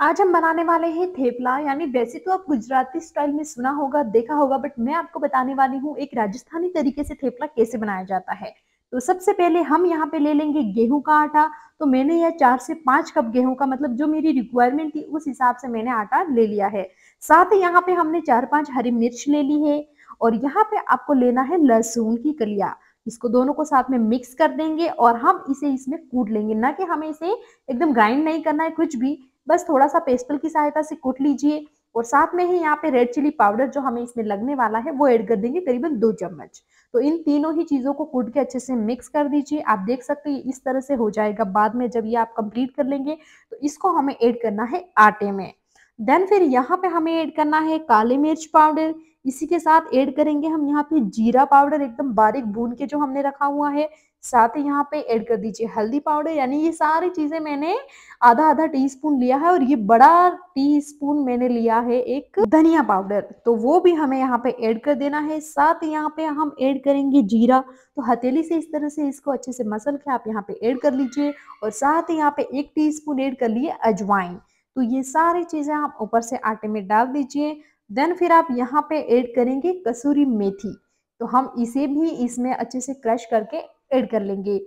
आज हम बनाने वाले हैं थेपला यानी वैसे तो आप गुजराती स्टाइल में सुना होगा देखा होगा बट मैं आपको बताने वाली हूँ एक राजस्थानी तरीके से थेपला कैसे बनाया जाता है तो सबसे पहले हम यहाँ पे ले लेंगे गेहूं का आटा तो मैंने यह चार से पांच कप गेहूं का मतलब जो मेरी रिक्वायरमेंट थी उस हिसाब से मैंने आटा ले लिया है साथ ही यहाँ पे हमने चार पांच हरी मिर्च ले ली है और यहाँ पे आपको लेना है लहसुन की कलिया इसको दोनों को साथ में मिक्स कर देंगे और हम इसे इसमें कूट लेंगे ना कि हमें इसे एकदम ग्राइंड नहीं करना है कुछ भी बस थोड़ा सा पेस्टल की सहायता से कूट लीजिए और साथ में ही यहाँ पे रेड चिली पाउडर जो हमें इसमें लगने वाला है वो ऐड कर देंगे करीबन दो चम्मच तो इन तीनों ही चीज़ों को कूट के अच्छे से मिक्स कर दीजिए आप देख सकते हैं इस तरह से हो जाएगा बाद में जब ये आप कंप्लीट कर लेंगे तो इसको हमें ऐड करना है आटे में देन फिर यहाँ पे हमें ऐड करना है काली मिर्च पाउडर इसी के साथ ऐड करेंगे हम यहाँ पे जीरा पाउडर एकदम बारीक भून के जो हमने रखा हुआ है साथ ही यहाँ पे ऐड कर दीजिए हल्दी पाउडर यानी ये सारी चीज़ें मैंने आधा आधा टीस्पून लिया है और ये बड़ा टीस्पून मैंने लिया है एक धनिया पाउडर तो वो भी हमें यहाँ पे ऐड कर देना है साथ ही यहाँ पे हम ऐड करेंगे जीरा तो हथेली से इस तरह से इसको अच्छे से मसल के आप यहाँ पे ऐड कर लीजिए और साथ ही यहाँ पे एक टी ऐड कर लिए अजवाइन तो ये सारी चीज़ें आप ऊपर से आटे में डाल दीजिए देन फिर आप यहाँ पे ऐड करेंगे कसूरी मेथी तो हम इसे भी इसमें अच्छे से क्रश करके ऐड कर लेंगे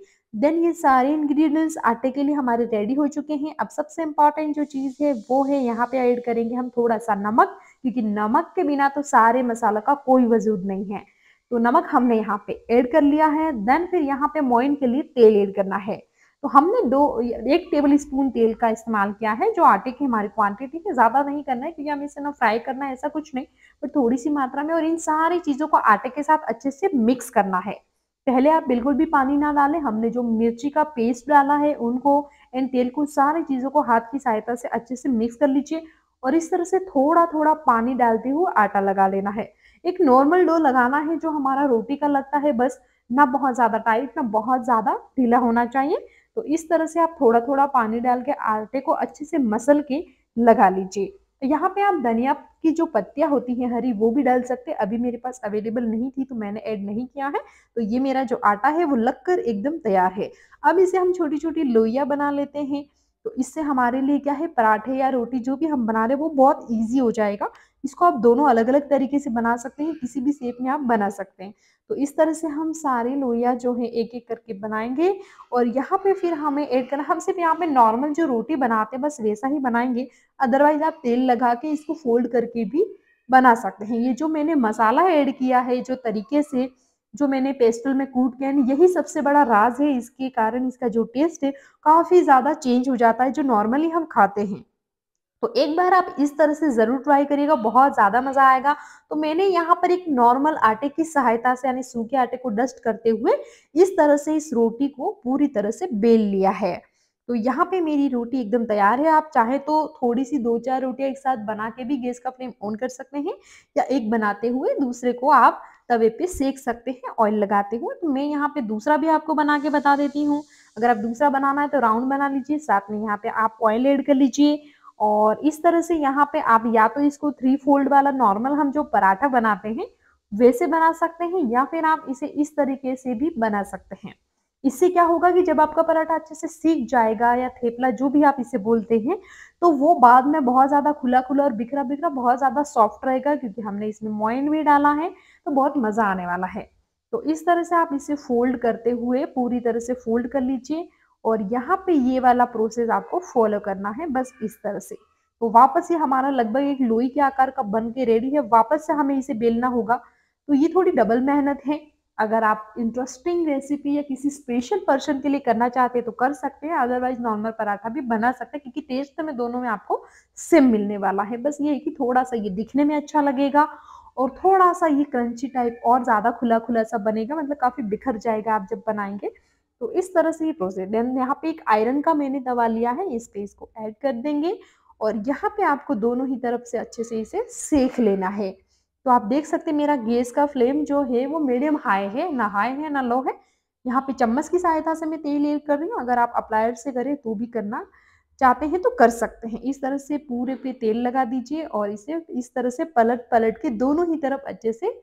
देन ये सारे इंग्रेडिएंट्स आटे के लिए हमारे रेडी हो चुके हैं अब सबसे इम्पॉर्टेंट जो चीज़ है वो है यहाँ पे ऐड करेंगे हम थोड़ा सा नमक क्योंकि नमक के बिना तो सारे मसाला का कोई वजूद नहीं है तो नमक हमने यहाँ पे ऐड कर लिया है देन फिर यहाँ पे मोइन के लिए तेल ऐड करना है तो हमने दो एक टेबल स्पून तेल का इस्तेमाल किया है जो आटे की हमारी क्वांटिटी है ज़्यादा नहीं करना है क्योंकि हमें इसे ना फ्राई करना है ऐसा कुछ नहीं पर थोड़ी सी मात्रा में और इन सारी चीज़ों को आटे के साथ अच्छे से मिक्स करना है पहले आप बिल्कुल भी पानी ना डालें हमने जो मिर्ची का पेस्ट डाला है उनको एंड तेल को सारी चीज़ों को हाथ की सहायता से अच्छे से मिक्स कर लीजिए और इस तरह से थोड़ा थोड़ा पानी डालते हुए आटा लगा लेना है एक नॉर्मल डो लगाना है जो हमारा रोटी का लगता है बस ना बहुत ज़्यादा टाइट ना बहुत ज़्यादा ढीला होना चाहिए तो इस तरह से आप थोड़ा थोड़ा पानी डाल के आटे को अच्छे से मसल के लगा लीजिए तो यहाँ पे आप धनिया की जो पत्तियाँ होती हैं हरी वो भी डाल सकते हैं अभी मेरे पास अवेलेबल नहीं थी तो मैंने ऐड नहीं किया है तो ये मेरा जो आटा है वो लग कर एकदम तैयार है अब इसे हम छोटी छोटी लोइया बना लेते हैं तो इससे हमारे लिए क्या है पराठे या रोटी जो भी हम बना रहे वो बहुत ईजी हो जाएगा इसको आप दोनों अलग अलग तरीके से बना सकते हैं किसी भी शेप में आप बना सकते हैं तो इस तरह से हम सारे लोहिया जो है एक एक करके बनाएंगे और यहाँ पे फिर हमें ऐड करना हम सिर्फ यहाँ पे नॉर्मल जो रोटी बनाते हैं बस वैसा ही बनाएंगे अदरवाइज आप तेल लगा के इसको फोल्ड करके भी बना सकते हैं ये जो मैंने मसाला ऐड किया है जो तरीके से जो मैंने पेस्टल में कूट के यही सबसे बड़ा राज है इसके कारण इसका जो टेस्ट है काफ़ी ज़्यादा चेंज हो जाता है जो नॉर्मली हम खाते हैं तो एक बार आप इस तरह से ज़रूर ट्राई करिएगा बहुत ज़्यादा मज़ा आएगा तो मैंने यहाँ पर एक नॉर्मल आटे की सहायता से यानी सूखे आटे को डस्ट करते हुए इस तरह से इस रोटी को पूरी तरह से बेल लिया है तो यहाँ पे मेरी रोटी एकदम तैयार है आप चाहे तो थोड़ी सी दो चार रोटियां एक साथ बना के भी गैस का फ्लेम ऑन कर सकते हैं या एक बनाते हुए दूसरे को आप तवे पे सेक सकते हैं ऑयल लगाते हुए तो मैं यहाँ पे दूसरा भी आपको बना के बता देती हूँ अगर आप दूसरा बनाना है तो राउंड बना लीजिए साथ में यहाँ पे आप ऑयल एड कर लीजिए और इस तरह से यहाँ पे आप या तो इसको थ्री फोल्ड वाला नॉर्मल हम जो पराठा बनाते हैं वैसे बना सकते हैं या फिर आप इसे इस तरीके से भी बना सकते हैं इससे क्या होगा कि जब आपका पराठा अच्छे से सीख जाएगा या थेपला जो भी आप इसे बोलते हैं तो वो बाद में बहुत ज़्यादा खुला खुला और बिखरा बिखरा बहुत ज़्यादा सॉफ्ट रहेगा क्योंकि हमने इसमें मोइन भी डाला है तो बहुत मज़ा आने वाला है तो इस तरह से आप इसे फोल्ड करते हुए पूरी तरह से फोल्ड कर लीजिए और यहाँ पे ये वाला प्रोसेस आपको फॉलो करना है बस इस तरह से तो वापस ये हमारा लगभग एक लोई के आकार का बन के रेडी है वापस से हमें इसे बेलना होगा तो ये थोड़ी डबल मेहनत है अगर आप इंटरेस्टिंग रेसिपी या किसी स्पेशल पर्सन के लिए करना चाहते हैं तो कर सकते हैं अदरवाइज नॉर्मल पराठा भी बना सकते हैं क्योंकि टेस्ट तो में दोनों में आपको सेम मिलने वाला है बस ये है कि थोड़ा सा ये दिखने में अच्छा लगेगा और थोड़ा सा ये क्रंची टाइप और ज़्यादा खुला खुला सा बनेगा मतलब काफ़ी बिखर जाएगा आप जब बनाएंगे तो इस तरह से ये प्रोसेस देन यहाँ पे एक आयरन का मैंने दवा लिया है इस पे इसको ऐड कर देंगे और यहाँ पे आपको दोनों ही तरफ से अच्छे से इसे सेक लेना है तो आप देख सकते हैं मेरा गैस का फ्लेम जो है वो मीडियम हाई है ना हाई है ना लो है यहाँ पे चम्मच की सहायता से मैं तेल कर रही हूँ अगर आप अप्लायर से करें तो भी करना चाहते हैं तो कर सकते हैं इस तरह से पूरे पे तेल लगा दीजिए और इसे इस तरह से पलट पलट के दोनों ही तरफ अच्छे से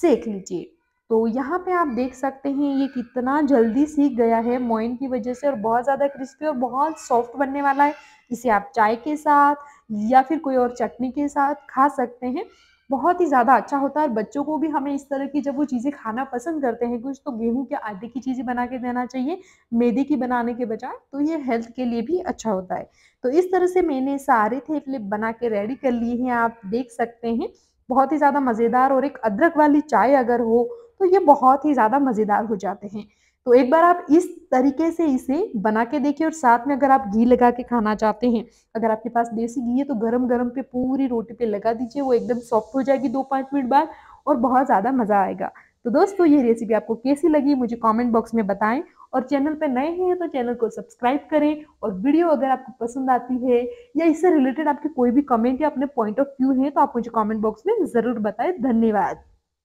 सेक लीजिए तो यहाँ पे आप देख सकते हैं ये कितना जल्दी सीख गया है मोइन की वजह से और बहुत ज़्यादा क्रिस्पी और बहुत सॉफ्ट बनने वाला है इसे आप चाय के साथ या फिर कोई और चटनी के साथ खा सकते हैं बहुत ही ज़्यादा अच्छा होता है और बच्चों को भी हमें इस तरह की जब वो चीज़ें खाना पसंद करते हैं कुछ तो गेहूं के आटे की चीज़ें बना के देना चाहिए मैदे की बनाने के बजाय तो ये हेल्थ के लिए भी अच्छा होता है तो इस तरह से मैंने सारे थेपले बना के रेडी कर लिए हैं आप देख सकते हैं बहुत ही ज़्यादा मज़ेदार और एक अदरक वाली चाय अगर हो तो ये बहुत ही ज़्यादा मज़ेदार हो जाते हैं तो एक बार आप इस तरीके से इसे बना के देखिए और साथ में अगर आप घी लगा के खाना चाहते हैं अगर आपके पास देसी घी है तो गरम गरम पे पूरी रोटी पे लगा दीजिए वो एकदम सॉफ्ट हो जाएगी दो पांच मिनट बाद और बहुत ज़्यादा मज़ा आएगा तो दोस्तों ये रेसिपी आपको कैसी लगी मुझे कॉमेंट बॉक्स में बताएं और चैनल पर नए हैं तो चैनल को सब्सक्राइब करें और वीडियो अगर आपको पसंद आती है या इससे रिलेटेड आपके कोई भी कमेंट या अपने पॉइंट ऑफ व्यू है तो आप मुझे कॉमेंट बॉक्स में ज़रूर बताएं धन्यवाद